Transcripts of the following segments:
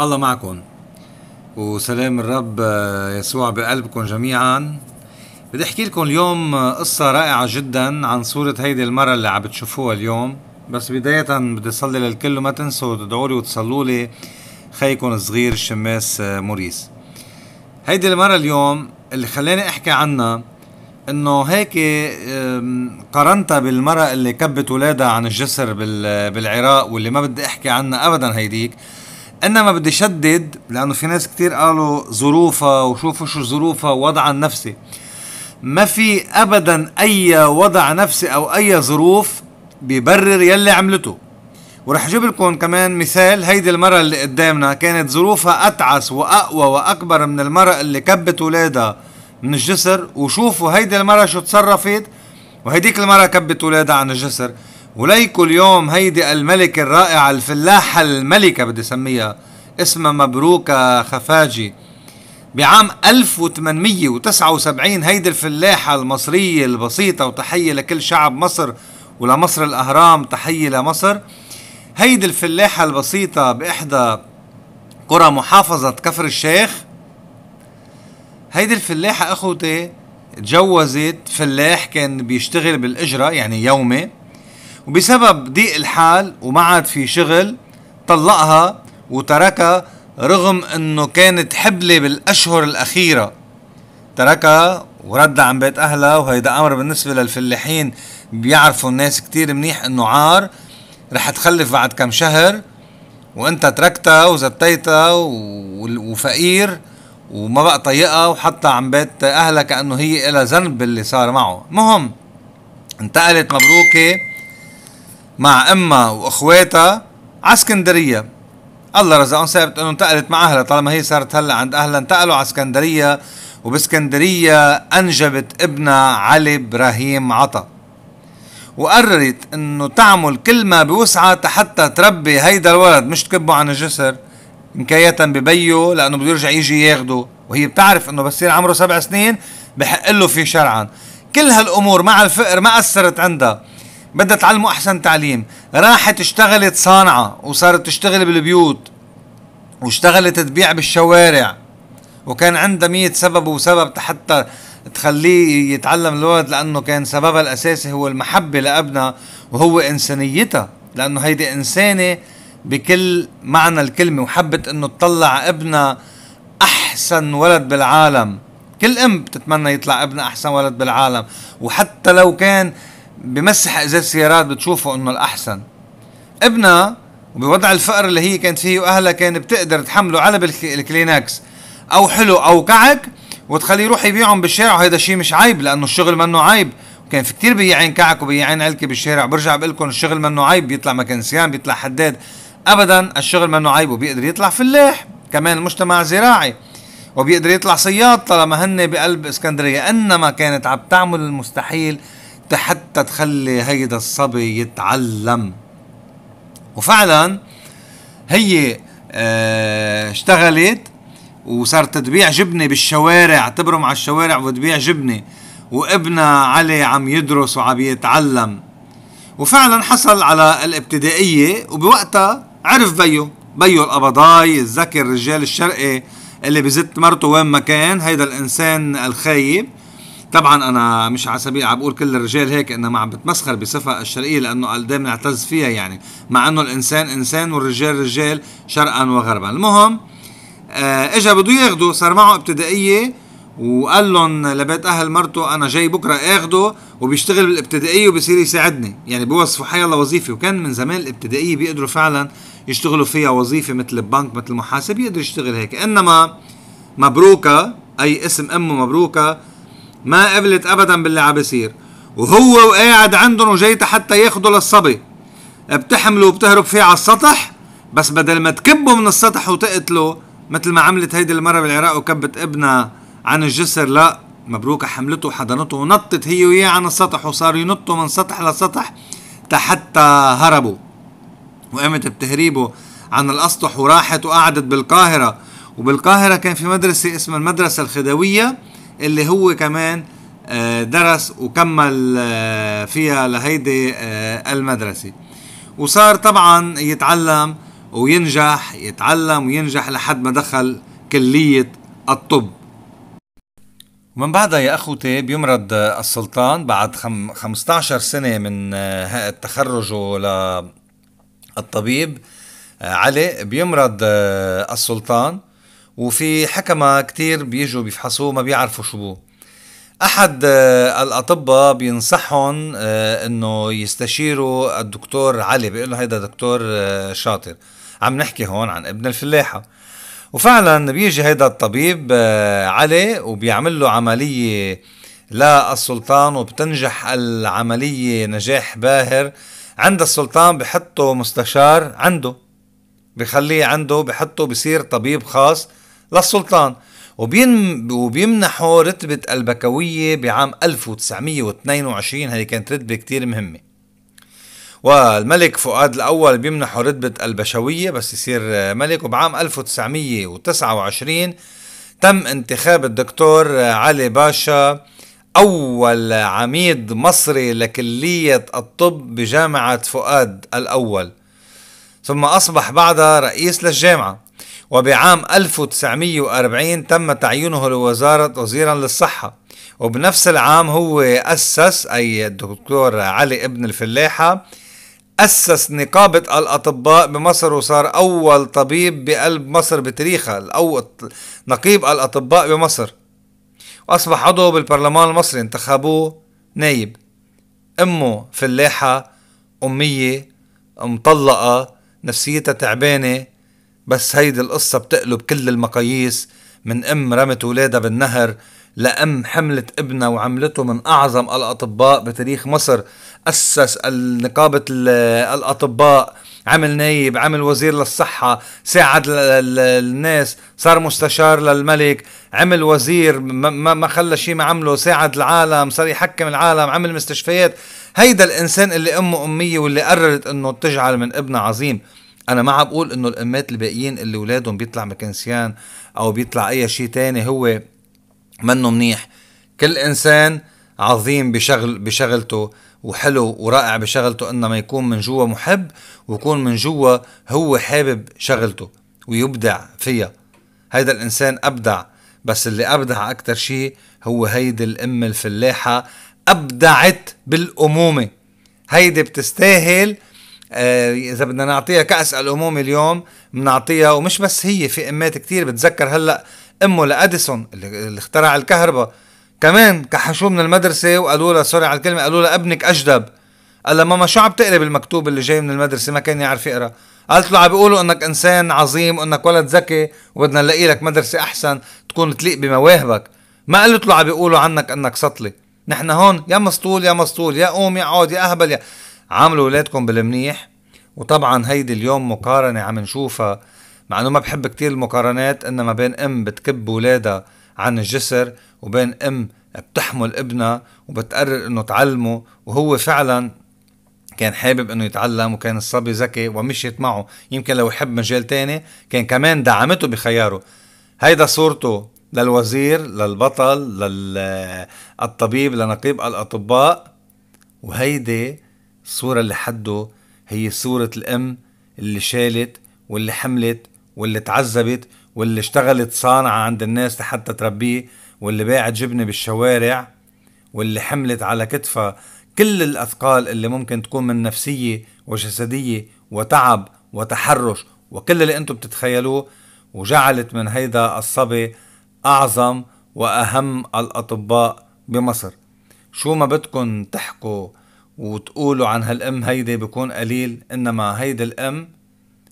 الله معكم وسلام الرب آه، يسوع بقلبكم جميعا بدي احكي لكم اليوم آه، قصة رائعة جدا عن صورة هيدي المرة اللي عم بتشوفوها اليوم بس بداية بدي صلي للكل وما تنسوا تدعوا لي وتصلوا لي خيكم الصغير الشماس آه، موريس هيدي المرة اليوم اللي خلاني احكي عنها انه هيك قارنتها بالمرأة اللي كبت ولادها عن الجسر بالعراق واللي ما بدي احكي عنها ابدا هيديك انما بدي شدد لانه في ناس كتير قالوا ظروفها وشوفوا شو ظروفها ووضعها النفسي ما في ابدا اي وضع نفسي او اي ظروف بيبرر يلي عملته ورح اجيب لكم كمان مثال هيدي المرة اللي قدامنا كانت ظروفها اتعس واقوى واكبر من المرة اللي كبت ولادها من الجسر وشوفوا هيدي المرة شو تصرفت وهيديك المرة كبت ولادها عن الجسر وليكو اليوم هيدي الملكة الرائعة الفلاحة الملكة بدي سميها اسمها مبروكة خفاجي بعام 1879 هيدي الفلاحة المصرية البسيطة وتحية لكل شعب مصر ولمصر الأهرام تحية لمصر هيدي الفلاحة البسيطة بإحدى قرى محافظة كفر الشيخ هيدي الفلاحة أخوتي تجوزت فلاح كان بيشتغل بالإجرة يعني يومي وبسبب ضيق الحال وما عاد في شغل طلقها وتركها رغم انه كانت حبلة بالاشهر الاخيرة تركها ورد عن بيت اهلها وهيدا امر بالنسبة للفلاحين بيعرفوا الناس كتير منيح انه عار رح تخلف بعد كم شهر وانت تركتها وزتيتها وفقير وما بقى طيقها وحطها عن بيت اهلها كانه هي الى ذنب اللي صار معه مهم انتقلت مبروكه مع امها واخواتها على اسكندريه الله رزقهم ثابت انه انتقلت مع اهلها طالما هي صارت هلا عند اهلها انتقلوا على اسكندريه وباسكندريه انجبت ابنها علي ابراهيم عطا وقررت انه تعمل كل ما بوسعها حتى تربي هيدا الولد مش تكبه عن الجسر مكاية ببيه لانه بده يرجع يجي ياخده وهي بتعرف انه بس يصير عمره سبع سنين بحق له في شرعا كل هالامور مع الفقر ما اثرت عندها بدها تعلمه احسن تعليم راحت اشتغلت صانعه وصارت تشتغل بالبيوت واشتغلت تبيع بالشوارع وكان عندها مية سبب وسبب حتى تخليه يتعلم الولد لانه كان سببها الاساسي هو المحبه لابنها وهو انسانيتها لانه هيدي انسانه بكل معنى الكلمه وحبت انه تطلع ابنها احسن ولد بالعالم كل ام بتتمنى يطلع ابنها احسن ولد بالعالم وحتى لو كان بمسح ازاز سيارات بتشوفه انه الاحسن ابنها وبوضع الفقر اللي هي كانت فيه واهلها كان بتقدر تحمله علب الكلينكس او حلو او كعك وتخليه يروح يبيعهم بالشارع وهيدا الشيء مش عيب لانه الشغل منه عيب وكان في كتير بياعين كعك وبيعين علكه بالشارع برجع بقول لكم الشغل منه عيب بيطلع مكنسيان بيطلع حداد ابدا الشغل منه عيب وبيقدر يطلع فلاح كمان المجتمع زراعي وبيقدر يطلع صياد طالما هن بقلب اسكندريه انما كانت عم تعمل المستحيل حتى تخلي هيدا الصبي يتعلم وفعلا هي آه، اشتغلت وصارت تبيع جبنة بالشوارع تبرم على الشوارع وتبيع جبنة وابنها علي عم يدرس وعم يتعلم وفعلا حصل على الابتدائية وبوقتها عرف بيو بيو القبضاي الذكي الرجال الشرقي اللي بزت مرته وين ما كان هيدا الانسان الخايب طبعا انا مش على سبيل عم بقول كل الرجال هيك انما عم بتمسخر بصفه الشرقيه لانه دائما اعتز فيها يعني مع انه الانسان انسان والرجال رجال شرقا وغربا المهم آه، اجا بده ياخده صار معه ابتدائيه وقال لهم لبيت اهل مرته انا جاي بكره اخده وبيشتغل بالابتدائيه وبصير يساعدني يعني بوصفوا حي الله وظيفه وكان من زمان الابتدائيه بيقدروا فعلا يشتغلوا فيها وظيفه مثل البنك مثل المحاسب يقدر يشتغل هيك انما مبروكه اي اسم امه مبروكه ما قبلت ابدا باللي عم بيصير وهو وقاعد عندهم وجايته حتى ياخذوا للصبي بتحمله وبتهرب فيه على السطح بس بدل ما تكبه من السطح وتقتله مثل ما عملت هيدي المره بالعراق وكبت ابنها عن الجسر لا مبروكة حملته وحضنته ونطت هي وياه عن السطح وصاروا ينطوا من سطح لسطح حتى هربوا وقامت بتهريبه عن الأسطح وراحت وقعدت بالقاهرة وبالقاهرة كان في مدرسة اسمها المدرسة الخدوية اللي هو كمان آه، درس وكمل آه، فيها لهيدي آه، المدرسة وصار طبعا يتعلم وينجح يتعلم وينجح لحد ما دخل كلية الطب ومن بعدها يا أخوتي بيمرض السلطان بعد 15 سنة من تخرجه للطبيب علي بيمرض السلطان وفي حكمة كتير بيجوا بيفحصوه ما بيعرفوا شو بو احد آه، الاطباء بينصحهم آه، انه يستشيروا الدكتور علي بيقول له هيدا دكتور آه، شاطر عم نحكي هون عن ابن الفلاحه وفعلا بيجي هيدا الطبيب علي وبيعمل له عمليه للسلطان وبتنجح العمليه نجاح باهر عند السلطان بحطه مستشار عنده بخليه عنده بحطه بصير طبيب خاص للسلطان وبيمنحوا رتبة البكوية بعام 1922 هذه كانت رتبة كتير مهمة والملك فؤاد الأول بيمنحوا رتبة البشوية بس يصير ملك وبعام 1929 تم انتخاب الدكتور علي باشا أول عميد مصري لكلية الطب بجامعة فؤاد الأول ثم أصبح بعدها رئيس للجامعة وبعام 1940 تم تعيينه لوزارة وزيرا للصحة وبنفس العام هو أسس أي الدكتور علي ابن الفلاحة أسس نقابة الأطباء بمصر وصار أول طبيب بقلب مصر بتاريخها أو نقيب الأطباء بمصر وأصبح عضو بالبرلمان المصري انتخبوه نايب أمه فلاحة أمية مطلقة نفسيتها تعبانة بس هيدي القصة بتقلب كل المقاييس من أم رمت ولادها بالنهر لأم حملت ابنها وعملته من أعظم الأطباء بتاريخ مصر أسس نقابة الأطباء عمل نايب عمل وزير للصحة ساعد الناس صار مستشار للملك عمل وزير ما, ما خلى شيء ما عمله ساعد العالم صار يحكم العالم عمل مستشفيات هيدا الإنسان اللي أمه أمية واللي قررت أنه تجعل من ابنها عظيم انا ما عم بقول انه الامات الباقيين اللي اولادهم بيطلع مكنسيان او بيطلع اي شيء تاني هو منه منيح كل انسان عظيم بشغل بشغلته وحلو ورائع بشغلته انما يكون من جوا محب ويكون من جوا هو حابب شغلته ويبدع فيها هيدا الانسان ابدع بس اللي ابدع اكثر شيء هو هيدي الام الفلاحه ابدعت بالامومه هيدي بتستاهل آه، اذا بدنا نعطيها كاس الامومه اليوم بنعطيها ومش بس هي في امات كتير بتذكر هلا امه لاديسون اللي اخترع الكهرباء كمان كحشوه من المدرسه وقالوا لها سوري على الكلمه قالوا لها ابنك اجدب قال لها ماما شو عم تقري بالمكتوب اللي جاي من المدرسه ما كان يعرف يقرا قالت له عم بيقولوا انك انسان عظيم وانك ولد ذكي وبدنا نلاقي لك مدرسه احسن تكون تليق بمواهبك ما قالت له عم بيقولوا عنك انك سطلي نحن هون يا مسطول يا مسطول يا قوم يا عود يا اهبل يا عاملوا ولادكم بالمنيح وطبعا هيدي اليوم مقارنة عم نشوفها مع انه ما بحب كتير المقارنات انما بين ام بتكب ولادها عن الجسر وبين ام بتحمل ابنها وبتقرر انه تعلمه وهو فعلا كان حابب انه يتعلم وكان الصبي ذكي ومشيت معه يمكن لو يحب مجال تاني كان كمان دعمته بخياره هيدا صورته للوزير للبطل للطبيب لنقيب الاطباء وهيدي الصورة اللي حده هي صورة الأم اللي شالت واللي حملت واللي تعذبت واللي اشتغلت صانعة عند الناس لحتى تربيه واللي باعت جبنة بالشوارع واللي حملت على كتفها كل الأثقال اللي ممكن تكون من نفسية وجسدية وتعب وتحرش وكل اللي أنتم بتتخيلوه وجعلت من هيدا الصبي أعظم وأهم الأطباء بمصر شو ما بدكن تحكوا وتقولوا عن هالأم هيدي بكون قليل إنما هيدي الأم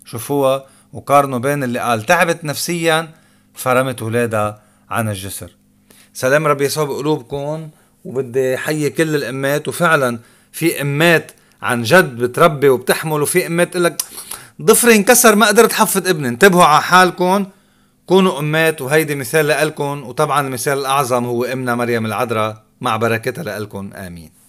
شوفوها وقارنوا بين اللي قال تعبت نفسيا فرمت ولادها عن الجسر سلام ربي يصاب قلوبكم وبدي حيي كل الأمات وفعلا في أمات عن جد بتربي وبتحمل وفي أمات لك ضفري انكسر ما قدرت حفظ ابني انتبهوا على حالكم كونوا أمات وهيدي مثال لألكم وطبعا المثال الأعظم هو أمنا مريم العذراء مع بركتها لألكم آمين